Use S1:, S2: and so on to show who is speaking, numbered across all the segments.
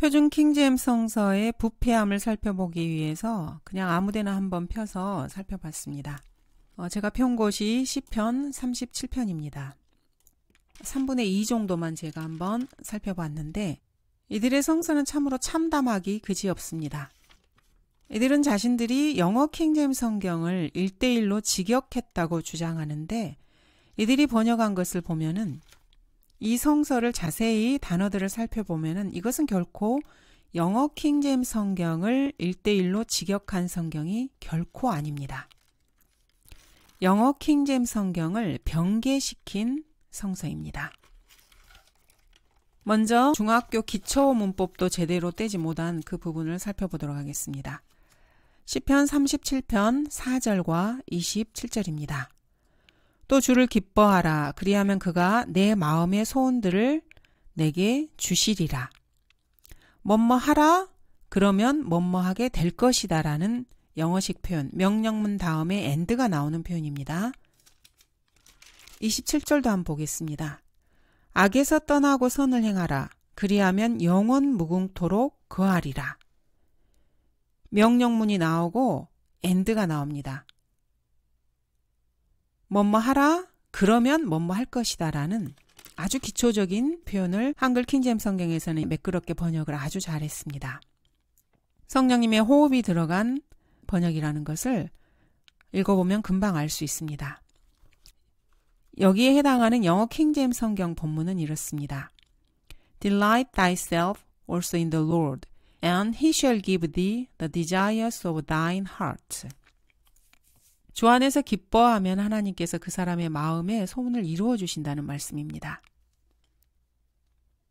S1: 표준 킹제임 성서의 부패함을 살펴보기 위해서 그냥 아무데나 한번 펴서 살펴봤습니다. 어, 제가 편 곳이 1 0편 37편입니다. 3분의 2 정도만 제가 한번 살펴봤는데 이들의 성서는 참으로 참담하기 그지없습니다. 이들은 자신들이 영어 킹제임 성경을 1대1로 직역했다고 주장하는데 이들이 번역한 것을 보면은 이 성서를 자세히 단어들을 살펴보면 이것은 결코 영어 킹잼 성경을 1대1로 직역한 성경이 결코 아닙니다. 영어 킹잼 성경을 병개시킨 성서입니다. 먼저 중학교 기초 문법도 제대로 떼지 못한 그 부분을 살펴보도록 하겠습니다. 시편 37편 4절과 27절입니다. 또 주를 기뻐하라. 그리하면 그가 내 마음의 소원들을 내게 주시리라. 뭐뭐 하라. 그러면 뭐뭐 하게 될 것이다. 라는 영어식 표현, 명령문 다음에 end가 나오는 표현입니다. 27절도 한번 보겠습니다. 악에서 떠나고 선을 행하라. 그리하면 영원 무궁토록 거하리라. 명령문이 나오고 end가 나옵니다. 뭐뭐 하라 그러면 뭐뭐 할 것이다라는 아주 기초적인 표현을 한글 킹제임 성경에서는 매끄럽게 번역을 아주 잘했습니다. 성령님의 호흡이 들어간 번역이라는 것을 읽어보면 금방 알 수 있습니다. 여기에 해당하는 영어 킹제임 성경 본문은 이렇습니다. Delight thyself also in the Lord, and he shall give thee the desires of thine heart. 주 안에서 기뻐하면 하나님께서 그 사람의 마음에 소원을 이루어 주신다는 말씀입니다.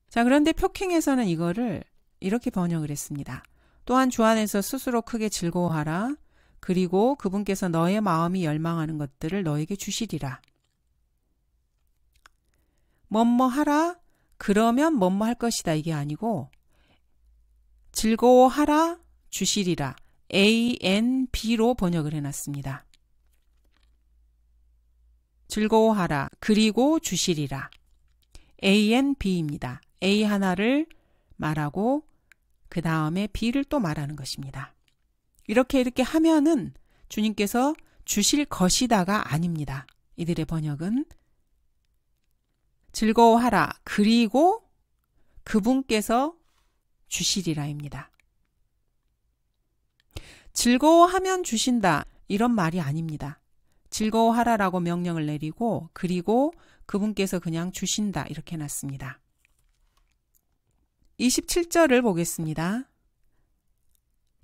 S1: 자, 그런데 표킹에서는 이거를 이렇게 번역을 했습니다. 또한 주 안에서 스스로 크게 즐거워하라. 그리고 그분께서 너의 마음이 열망하는 것들을 너에게 주시리라. 뭐뭐 하라. 그러면 뭐뭐 할 것이다. 이게 아니고 즐거워하라. 주시리라. A, N, B로 번역을 해놨습니다. 즐거워하라. 그리고 주시리라. A n B입니다. A 하나를 말하고 그 다음에 B를 또 말하는 것입니다. 이렇게 이렇게 하면은 주님께서 주실 것이다가 아닙니다. 이들의 번역은 즐거워하라. 그리고 그분께서 주시리라입니다. 즐거워하면 주신다. 이런 말이 아닙니다. 즐거워하라라고 명령을 내리고 그리고 그분께서 그냥 주신다 이렇게 놨습니다. 27절을 보겠습니다.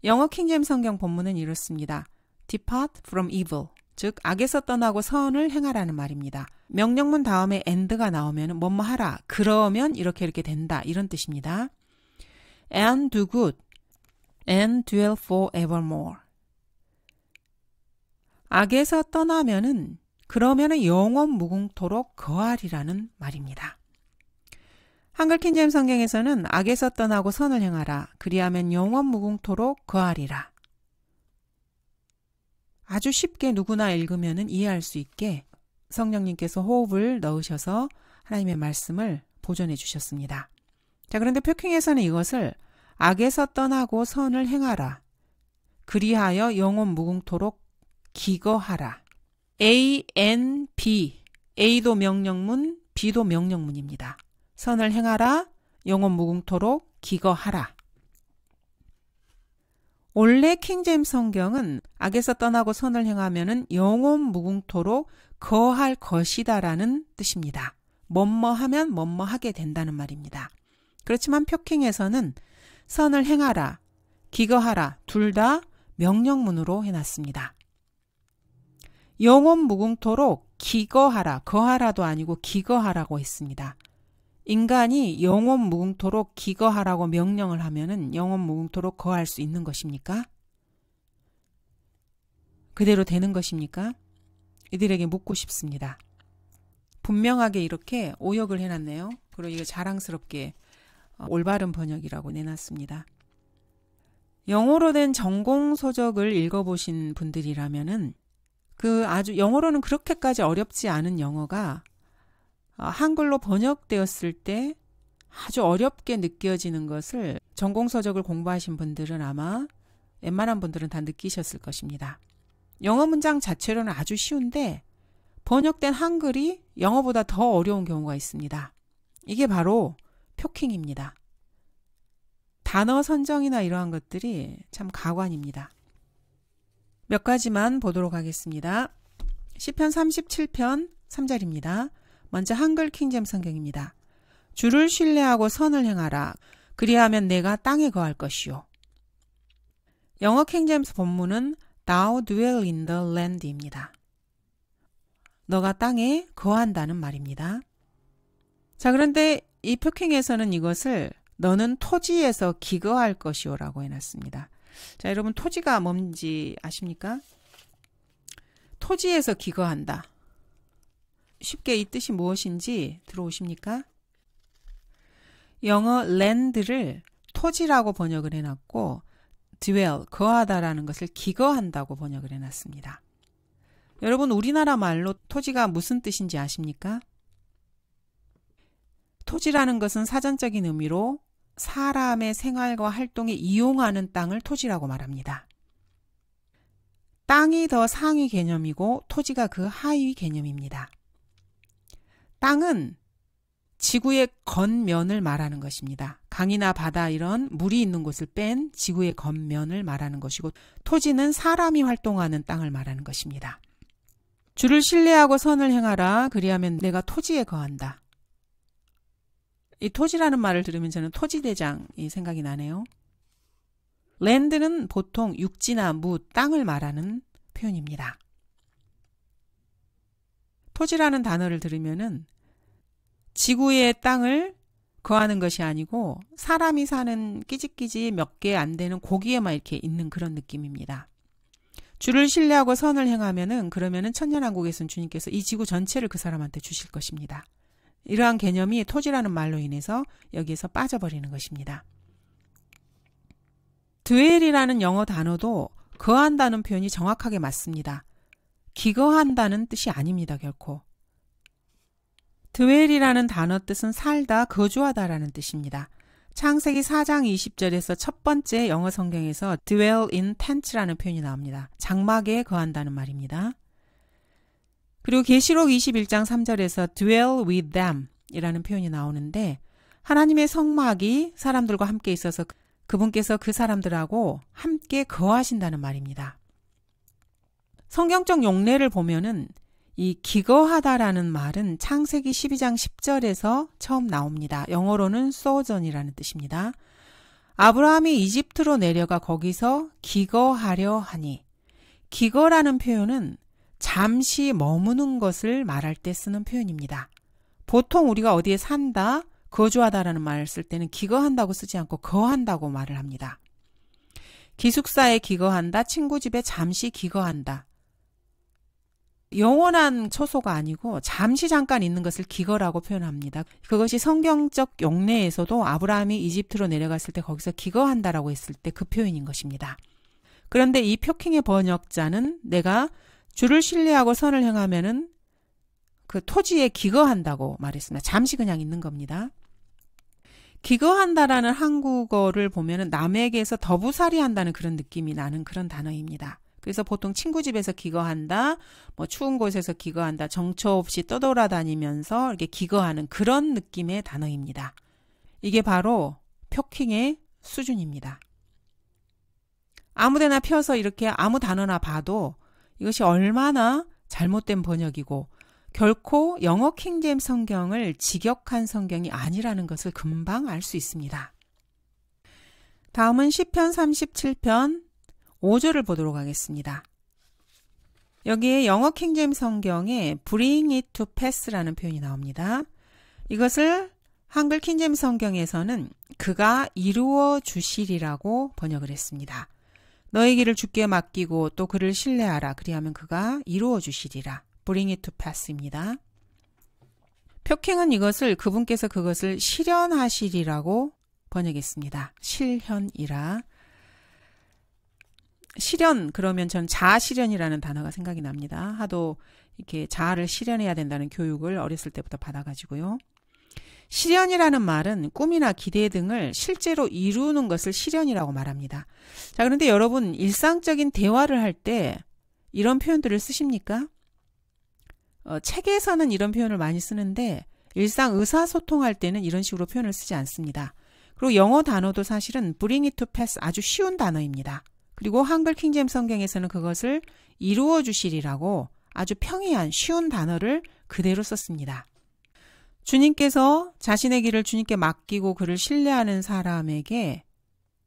S1: 영어 킹잼 성경 본문은 이렇습니다. Depart from evil. 즉 악에서 떠나고 선을 행하라는 말입니다. 명령문 다음에 and가 나오면 뭐뭐 하라. 그러면 이렇게 이렇게 된다. 이런 뜻입니다. and do good and dwell forevermore. 악에서 떠나면은 그러면은 영원 무궁토록 거하리라는 말입니다. 한글 킹제임 성경에서는 악에서 떠나고 선을 행하라. 그리하면 영원 무궁토록 거하리라. 아주 쉽게 누구나 읽으면 이해할 수 있게 성령님께서 호흡을 넣으셔서 하나님의 말씀을 보존해 주셨습니다. 자, 그런데 표킹에서는 이것을 악에서 떠나고 선을 행하라. 그리하여 영원 무궁토록 기거하라. A, N, B. A도 명령문, B도 명령문입니다. 선을 행하라, 영혼 무궁토록 기거하라. 원래 킹잼 성경은 악에서 떠나고 선을 행하면은 영혼 무궁토록 거할 것이다라는 뜻입니다. 뭐뭐 하면 뭐뭐 하게 된다는 말입니다. 그렇지만 표킹에서는 선을 행하라, 기거하라 둘 다 명령문으로 해놨습니다. 영혼 무궁토록 기거하라, 거하라도 아니고 기거하라고 했습니다. 인간이 영혼 무궁토록 기거하라고 명령을 하면은 영혼 무궁토록 거할 수 있는 것입니까? 그대로 되는 것입니까? 이들에게 묻고 싶습니다. 분명하게 이렇게 오역을 해놨네요. 그리고 이거 자랑스럽게 어, 올바른 번역이라고 내놨습니다. 영어로 된 전공 서적을 읽어보신 분들이라면은 그 아주 영어로는 그렇게까지 어렵지 않은 영어가 어, 한글로 번역되었을 때 아주 어렵게 느껴지는 것을 전공서적을 공부하신 분들은 아마 웬만한 분들은 다 느끼셨을 것입니다. 영어 문장 자체로는 아주 쉬운데 번역된 한글이 영어보다 더 어려운 경우가 있습니다. 이게 바로 표킹입니다. 단어 선정이나 이러한 것들이 참 가관입니다. 몇 가지만 보도록 하겠습니다. 시편 37편 3절입니다. 먼저 한글 킹잼 성경입니다. 주를 신뢰하고 선을 행하라. 그리하면 내가 땅에 거할 것이요. 영어 킹잼스 본문은 Thou dwell in the land입니다. 너가 땅에 거한다는 말입니다. 자, 그런데 이 표킹에서는 이것을 너는 토지에서 기거할 것이오라고 해놨습니다. 자, 여러분 토지가 뭔지 아십니까? 토지에서 기거한다. 쉽게 이 뜻이 무엇인지 들어오십니까? 영어 land를 토지라고 번역을 해놨고 dwell, 거하다라는 것을 기거한다고 번역을 해놨습니다. 여러분 우리나라 말로 토지가 무슨 뜻인지 아십니까? 토지라는 것은 사전적인 의미로 사람의 생활과 활동에 이용하는 땅을 토지라고 말합니다. 땅이 더 상위 개념이고 토지가 그 하위 개념입니다. 땅은 지구의 겉면을 말하는 것입니다. 강이나 바다 이런 물이 있는 곳을 뺀 지구의 겉면을 말하는 것이고 토지는 사람이 활동하는 땅을 말하는 것입니다. 주를 신뢰하고 선을 행하라 그리하면 내가 토지에 거한다. 이 토지라는 말을 들으면 저는 토지대장이 생각이 나네요. 랜드는 보통 육지나 무, 땅을 말하는 표현입니다. 토지라는 단어를 들으면은 지구의 땅을 거하는 것이 아니고 사람이 사는 끼지끼지 몇 개 안 되는 고기에만 이렇게 있는 그런 느낌입니다. 주를 신뢰하고 선을 행하면은 그러면은 천년왕국에선 주님께서 이 지구 전체를 그 사람한테 주실 것입니다. 이러한 개념이 토지라는 말로 인해서 여기에서 빠져버리는 것입니다. 드웰이라는 영어 단어도 거한다는 표현이 정확하게 맞습니다. 기거한다는 뜻이 아닙니다, 결코. 드웰이라는 단어 뜻은 살다, 거주하다라는 뜻입니다. 창세기 4장 20절에서 첫 번째 영어 성경에서 dwell in tent라는 표현이 나옵니다. 장막에 거한다는 말입니다. 그리고 계시록 21장 3절에서 dwell with them 이라는 표현이 나오는데 하나님의 성막이 사람들과 함께 있어서 그, 그분께서 그 사람들하고 함께 거하신다는 말입니다. 성경적 용례를 보면은 이 기거하다라는 말은 창세기 12장 10절에서 처음 나옵니다. 영어로는 소전이라는 뜻입니다. 아브라함이 이집트로 내려가 거기서 기거하려 하니 기거라는 표현은 잠시 머무는 것을 말할 때 쓰는 표현입니다. 보통 우리가 어디에 산다, 거주하다라는 말을 쓸 때는 기거한다고 쓰지 않고 거한다고 말을 합니다. 기숙사에 기거한다, 친구 집에 잠시 기거한다. 영원한 초소가 아니고 잠시 잠깐 있는 것을 기거라고 표현합니다. 그것이 성경적 용례에서도 아브라함이 이집트로 내려갔을 때 거기서 기거한다라고 했을 때 그 표현인 것입니다. 그런데 이 표킹의 번역자는 내가 주를 신뢰하고 선을 행하면은 그 토지에 기거한다고 말했습니다. 잠시 그냥 있는 겁니다. 기거한다라는 한국어를 보면은 남에게서 더부살이 한다는 그런 느낌이 나는 그런 단어입니다. 그래서 보통 친구 집에서 기거한다, 뭐 추운 곳에서 기거한다, 정처 없이 떠돌아다니면서 이렇게 기거하는 그런 느낌의 단어입니다. 이게 바로 표킹의 수준입니다. 아무데나 펴서 이렇게 아무 단어나 봐도 이것이 얼마나 잘못된 번역이고 결코 영어 킹잼 성경을 직역한 성경이 아니라는 것을 금방 알 수 있습니다. 다음은 시편 37편 5절을 보도록 하겠습니다. 여기에 영어 킹잼 성경에 bring it to pass라는 표현이 나옵니다. 이것을 한글 킹잼 성경에서는 그가 이루어 주시리라고 번역을 했습니다. 너의 길을 주께 맡기고 또 그를 신뢰하라. 그리하면 그가 이루어 주시리라. Bring it to pass입니다. 표킹은 이것을 그분께서 그것을 실현하시리라고 번역했습니다. 실현이라. 실현 그러면 전 자아 실현이라는 단어가 생각이 납니다. 하도 이렇게 자아를 실현해야 된다는 교육을 어렸을 때부터 받아가지고요. 실현이라는 말은 꿈이나 기대 등을 실제로 이루는 것을 실현이라고 말합니다. 자, 그런데 여러분, 일상적인 대화를 할 때 이런 표현들을 쓰십니까? 어, 책에서는 이런 표현을 많이 쓰는데 일상 의사소통할 때는 이런 식으로 표현을 쓰지 않습니다. 그리고 영어 단어도 사실은 bring it to pass 아주 쉬운 단어입니다. 그리고 한글 킹잼 성경에서는 그것을 이루어 주시리라고 아주 평이한 쉬운 단어를 그대로 썼습니다. 주님께서 자신의 길을 주님께 맡기고 그를 신뢰하는 사람에게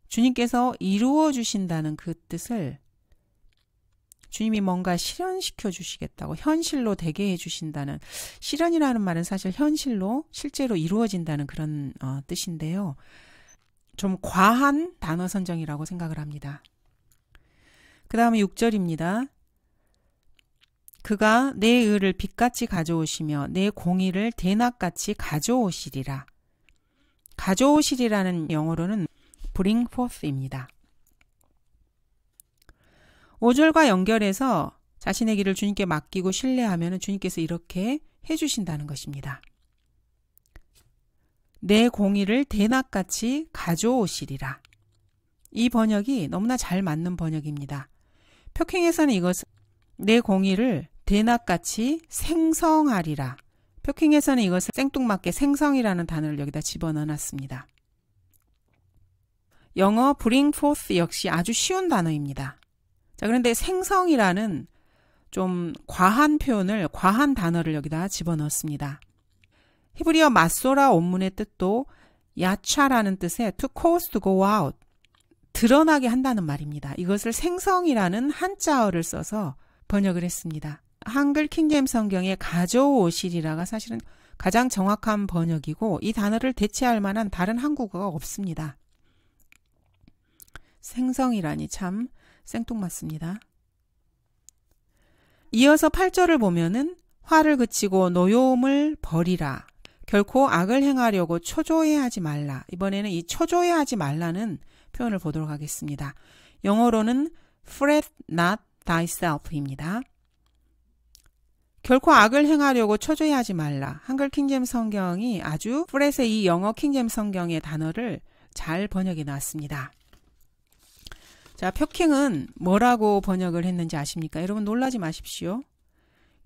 S1: 주님께서 이루어 주신다는 그 뜻을 주님이 뭔가 실현시켜 주시겠다고 현실로 되게 해 주신다는 실현이라는 말은 사실 현실로 실제로 이루어진다는 그런 어, 뜻인데요. 좀 과한 단어 선정이라고 생각을 합니다. 그 다음에 6절입니다. 그가 내 의를 빛같이 가져오시며 내 공의를 대낮같이 가져오시리라. 가져오시리라는 영어로는 bring forth입니다. 5절과 연결해서 자신의 길을 주님께 맡기고 신뢰하면 주님께서 이렇게 해주신다는 것입니다. 내 공의를 대낮같이 가져오시리라. 이 번역이 너무나 잘 맞는 번역입니다. 표킹에서는 이것을 내 공의를 대낮같이 생성하리라. 표킹에서는 이것을 생뚱맞게 생성이라는 단어를 여기다 집어넣어 놨습니다. 영어 bring forth 역시 아주 쉬운 단어입니다. 자, 그런데 생성이라는 좀 과한 표현을, 과한 단어를 여기다 집어넣었습니다. 히브리어 마소라 원문의 뜻도 야차라는 뜻의 to cause to go out, 드러나게 한다는 말입니다. 이것을 생성이라는 한자어를 써서 번역을 했습니다. 한글 킹잼 성경에 가져오시리라가 사실은 가장 정확한 번역이고 이 단어를 대체할 만한 다른 한국어가 없습니다. 생성이라니 참 생뚱맞습니다. 이어서 8절을 보면은 화를 그치고 노여움을 버리라. 결코 악을 행하려고 초조해하지 말라. 이번에는 이 초조해하지 말라는 표현을 보도록 하겠습니다. 영어로는 fret not thyself입니다. 결코 악을 행하려고 초조해 하지 말라. 한글 킹잼 성경이 아주 프렛의 이 영어 킹잼 성경의 단어를 잘 번역해 놨습니다. 자, 표킹은 뭐라고 번역을 했는지 아십니까? 여러분 놀라지 마십시오.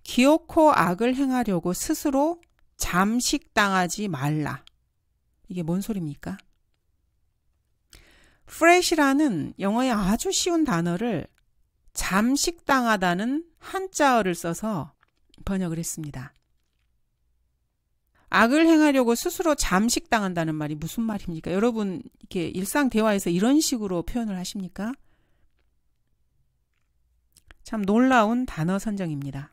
S1: 기어코 악을 행하려고 스스로 잠식당하지 말라. 이게 뭔 소리입니까? 프 r e 라는 영어의 아주 쉬운 단어를 잠식당하다는 한자어를 써서 번역을 했습니다. 악을 행하려고 스스로 잠식당한다는 말이 무슨 말입니까? 여러분, 이렇게 일상 대화에서 이런 식으로 표현을 하십니까? 참 놀라운 단어 선정입니다.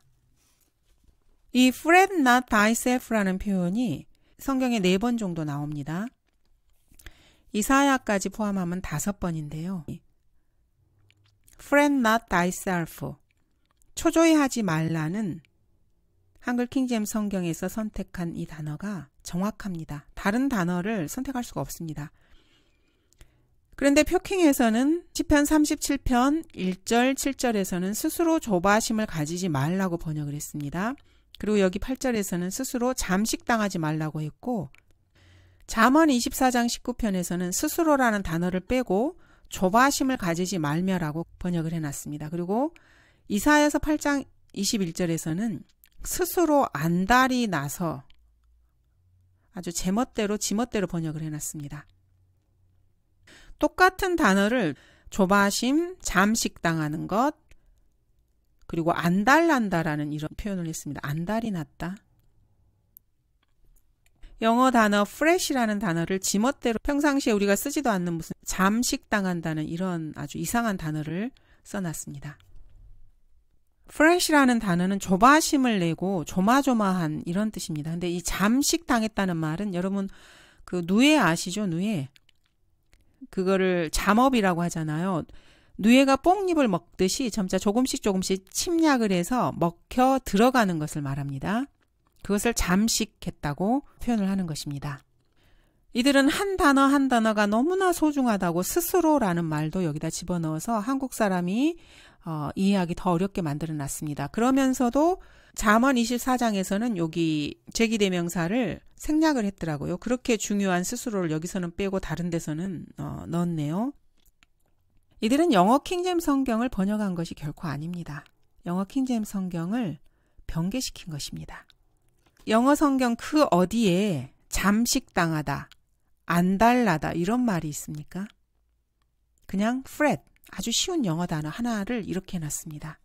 S1: 이 fret not thyself라는 표현이 성경에 네 번 정도 나옵니다. 이사야까지 포함하면 다섯 번인데요. fret not thyself. 초조해하지 말라는 한글 킹잼 성경에서 선택한 이 단어가 정확합니다. 다른 단어를 선택할 수가 없습니다. 그런데 표킹에서는 1 0편 37편 1절 7절에서는 스스로 조바심을 가지지 말라고 번역을 했습니다. 그리고 여기 8절에서는 스스로 잠식당하지 말라고 했고 잠언 24장 19편에서는 스스로라는 단어를 빼고 조바심을 가지지 말며라고 번역을 해놨습니다. 그리고 이사에서 8장 21절에서는 스스로 안달이 나서 아주 제멋대로 지멋대로 번역을 해놨습니다. 똑같은 단어를 조바심, 잠식당하는 것, 그리고 안달난다라는 이런 표현을 했습니다. 안달이 났다. 영어 단어 fresh라는 단어를 지멋대로 평상시에 우리가 쓰지도 않는 무슨 잠식당한다는 이런 아주 이상한 단어를 써놨습니다. fresh라는 단어는 조바심을 내고 조마조마한 이런 뜻입니다. 근데 이 잠식 당했다는 말은 여러분 그 누에 아시죠? 누에. 그거를 잠업이라고 하잖아요. 누에가 뽕잎을 먹듯이 점차 조금씩 조금씩 침략을 해서 먹혀 들어가는 것을 말합니다. 그것을 잠식했다고 표현을 하는 것입니다. 이들은 한 단어 한 단어가 너무나 소중하다고 스스로라는 말도 여기다 집어넣어서 한국 사람이 어, 이해하기 더 어렵게 만들어 놨습니다. 그러면서도 잠언 24장에서는 여기 제기대명사를 생략을 했더라고요. 그렇게 중요한 스스로를 여기서는 빼고 다른 데서는 어, 넣었네요. 이들은 영어 킹잼 성경을 번역한 것이 결코 아닙니다. 영어 킹잼 성경을 변개시킨 것입니다. 영어 성경 그 어디에 잠식당하다, 안달나다 이런 말이 있습니까? 그냥 f r 아주 쉬운 영어 단어 하나를 이렇게 해놨습니다.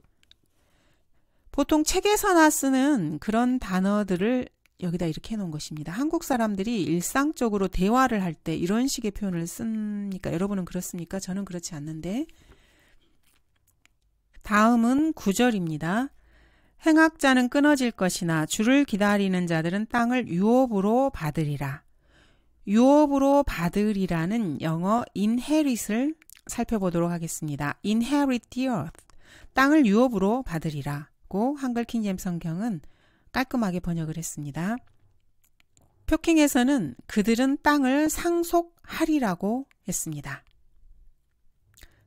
S1: 보통 책에서나 쓰는 그런 단어들을 여기다 이렇게 해놓은 것입니다. 한국 사람들이 일상적으로 대화를 할 때 이런 식의 표현을 씁니까? 여러분은 그렇습니까? 저는 그렇지 않는데. 다음은 구절입니다. 행악자는 끊어질 것이나 주를 기다리는 자들은 땅을 유업으로 받으리라. 유업으로 받으리라는 영어 inherit을 살펴보도록 하겠습니다. Inherit the earth. 땅을 유업으로 받으리라고 한글 킹잼 성경은 깔끔하게 번역을 했습니다. 표킹에서는 그들은 땅을 상속하리라고 했습니다.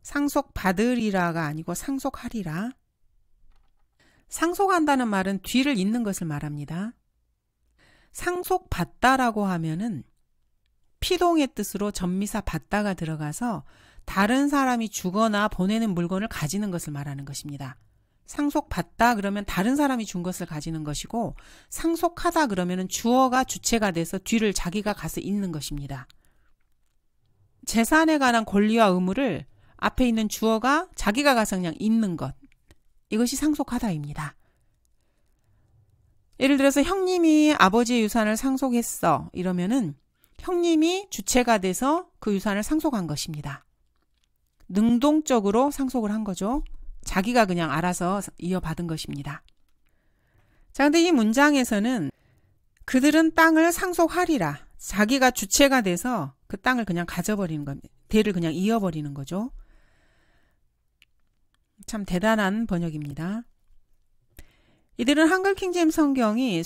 S1: 상속받으리라가 아니고 상속하리라. 상속한다는 말은 뒤를 잇는 것을 말합니다. 상속받다라고 하면은 피동의 뜻으로 전미사 받다가 들어가서 다른 사람이 주거나 보내는 물건을 가지는 것을 말하는 것입니다. 상속받다 그러면 다른 사람이 준 것을 가지는 것이고 상속하다 그러면 주어가 주체가 돼서 뒤를 자기가 가서 있는 것입니다. 재산에 관한 권리와 의무를 앞에 있는 주어가 자기가 가서 그냥 있는 것. 이것이 상속하다입니다. 예를 들어서 형님이 아버지의 유산을 상속했어. 이러면은 형님이 주체가 돼서 그 유산을 상속한 것입니다. 능동적으로 상속을 한 거죠. 자기가 그냥 알아서 이어받은 것입니다. 자, 근데 이 문장에서는 그들은 땅을 상속하리라. 자기가 주체가 돼서 그 땅을 그냥 가져버리는 겁니다. 대를 그냥 이어버리는 거죠. 참 대단한 번역입니다. 이들은 한글 킹잼 성경이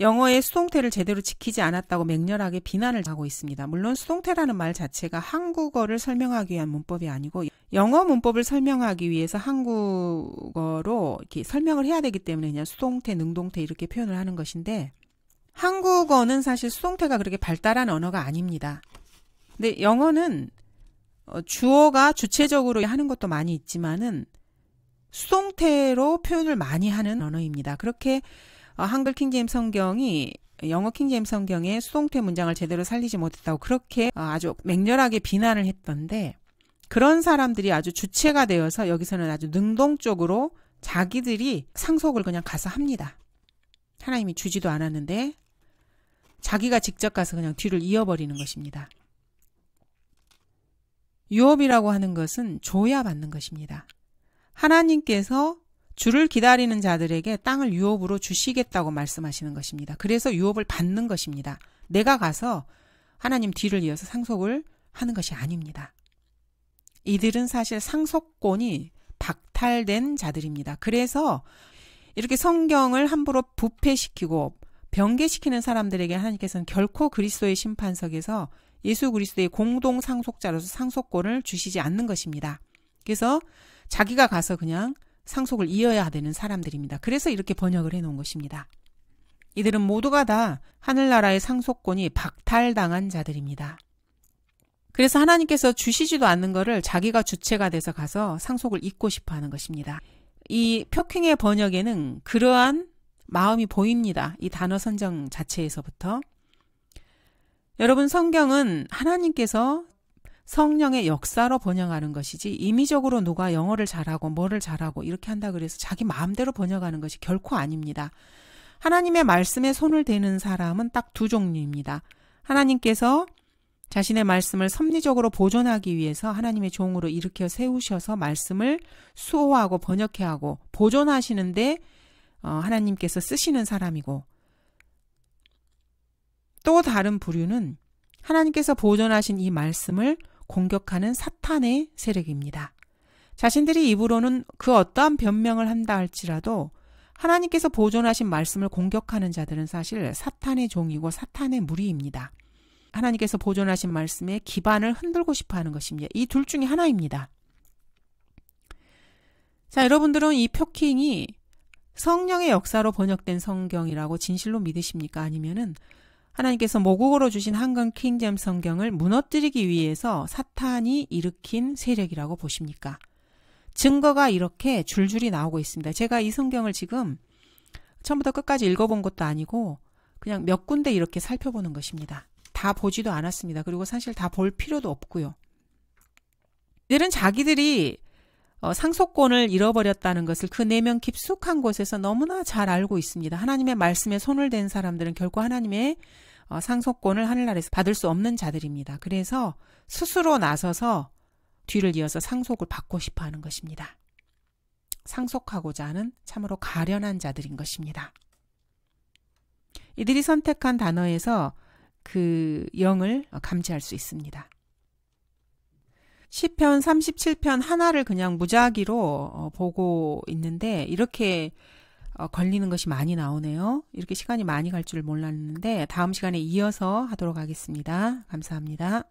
S1: 영어의 수동태를 제대로 지키지 않았다고 맹렬하게 비난을 하고 있습니다. 물론 수동태라는 말 자체가 한국어를 설명하기 위한 문법이 아니고 영어 문법을 설명하기 위해서 한국어로 이렇게 설명을 해야 되기 때문에 그냥 수동태, 능동태 이렇게 표현을 하는 것인데 한국어는 사실 수동태가 그렇게 발달한 언어가 아닙니다. 근데 영어는 어, 주어가 주체적으로 하는 것도 많이 있지만은 수동태로 표현을 많이 하는 언어입니다. 그렇게 어, 한글 킹제임 성경이 영어 킹제임 성경의 수동태 문장을 제대로 살리지 못했다고 그렇게 어, 아주 맹렬하게 비난을 했던데 그런 사람들이 아주 주체가 되어서 여기서는 아주 능동적으로 자기들이 상속을 그냥 가서 합니다. 하나님이 주지도 않았는데 자기가 직접 가서 그냥 뒤를 이어버리는 것입니다. 유업이라고 하는 것은 줘야 받는 것입니다. 하나님께서 주를 기다리는 자들에게 땅을 유업으로 주시겠다고 말씀하시는 것입니다. 그래서 유업을 받는 것입니다. 내가 가서 하나님 뒤를 이어서 상속을 하는 것이 아닙니다. 이들은 사실 상속권이 박탈된 자들입니다. 그래서 이렇게 성경을 함부로 부패시키고 변개시키는 사람들에게 하나님께서는 결코 그리스도의 심판석에서 예수 그리스도의 공동 상속자로서 상속권을 주시지 않는 것입니다. 그래서 자기가 가서 그냥 상속을 이어야 되는 사람들입니다. 그래서 이렇게 번역을 해놓은 것입니다. 이들은 모두가 다 하늘나라의 상속권이 박탈당한 자들입니다. 그래서 하나님께서 주시지도 않는 것을 자기가 주체가 돼서 가서 상속을 잊고 싶어 하는 것입니다. 이 표킹의 번역에는 그러한 마음이 보입니다. 이 단어 선정 자체에서부터. 여러분 성경은 하나님께서 성령의 역사로 번역하는 것이지 임의적으로 누가 영어를 잘하고 뭐를 잘하고 이렇게 한다 그래서 자기 마음대로 번역하는 것이 결코 아닙니다. 하나님의 말씀에 손을 대는 사람은 딱 두 종류입니다. 하나님께서 자신의 말씀을 섭리적으로 보존하기 위해서 하나님의 종으로 일으켜 세우셔서 말씀을 수호하고 번역해하고 보존하시는데 어, 하나님께서 쓰시는 사람이고 또 다른 부류는 하나님께서 보존하신 이 말씀을 공격하는 사탄의 세력입니다. 자신들이 입으로는 그 어떠한 변명을 한다 할지라도 하나님께서 보존하신 말씀을 공격하는 자들은 사실 사탄의 종이고 사탄의 무리입니다. 하나님께서 보존하신 말씀에 기반을 흔들고 싶어 하는 것입니다. 이 둘 중에 하나입니다. 자, 여러분들은 이 표킹이 성령의 역사로 번역된 성경이라고 진실로 믿으십니까? 아니면은 하나님께서 모국어로 주신 한강 킹잼 성경을 무너뜨리기 위해서 사탄이 일으킨 세력이라고 보십니까? 증거가 이렇게 줄줄이 나오고 있습니다. 제가 이 성경을 지금 처음부터 끝까지 읽어본 것도 아니고 그냥 몇 군데 이렇게 살펴보는 것입니다. 다 보지도 않았습니다. 그리고 사실 다 볼 필요도 없고요. 이들은 자기들이 어, 상속권을 잃어버렸다는 것을 그 내면 깊숙한 곳에서 너무나 잘 알고 있습니다. 하나님의 말씀에 손을 댄 사람들은 결코 하나님의 어, 상속권을 하늘나라에서 받을 수 없는 자들입니다. 그래서 스스로 나서서 뒤를 이어서 상속을 받고 싶어 하는 것입니다. 상속하고자 하는 참으로 가련한 자들인 것입니다. 이들이 선택한 단어에서 그 영을 감지할 수 있습니다. 시편 37편 하나를 그냥 무작위로 어, 보고 있는데 이렇게 어, 걸리는 것이 많이 나오네요. 이렇게 시간이 많이 갈 줄 몰랐는데 다음 시간에 이어서 하도록 하겠습니다. 감사합니다.